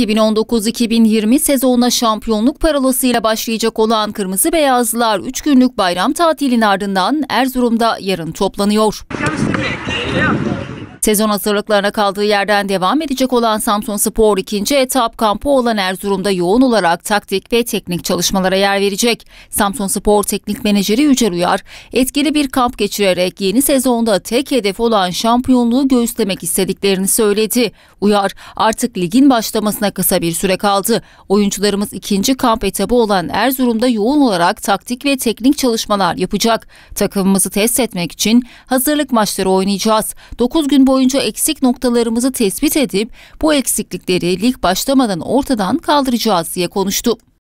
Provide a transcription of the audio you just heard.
2019-2020 sezonuna şampiyonluk paralasıyla başlayacak olan Kırmızı Beyazlılar 3 günlük bayram tatilinin ardından Erzurum'da yarın toplanıyor. Yaşlı. Sezon hazırlıklarına kaldığı yerden devam edecek olan Samsun Spor ikinci etap kampı olan Erzurum'da yoğun olarak taktik ve teknik çalışmalara yer verecek. Samsun Spor Teknik Menajeri Yücel Uyar, etkili bir kamp geçirerek yeni sezonda tek hedef olan şampiyonluğu göğüslemek istediklerini söyledi. Uyar, artık ligin başlamasına kısa bir süre kaldı. Oyuncularımız ikinci kamp etabı olan Erzurum'da yoğun olarak taktik ve teknik çalışmalar yapacak. Takımımızı test etmek için hazırlık maçları oynayacağız. 9 gün boyunca boyunca eksik noktalarımızı tespit edip bu eksiklikleri lig başlamadan ortadan kaldıracağız diye konuştu.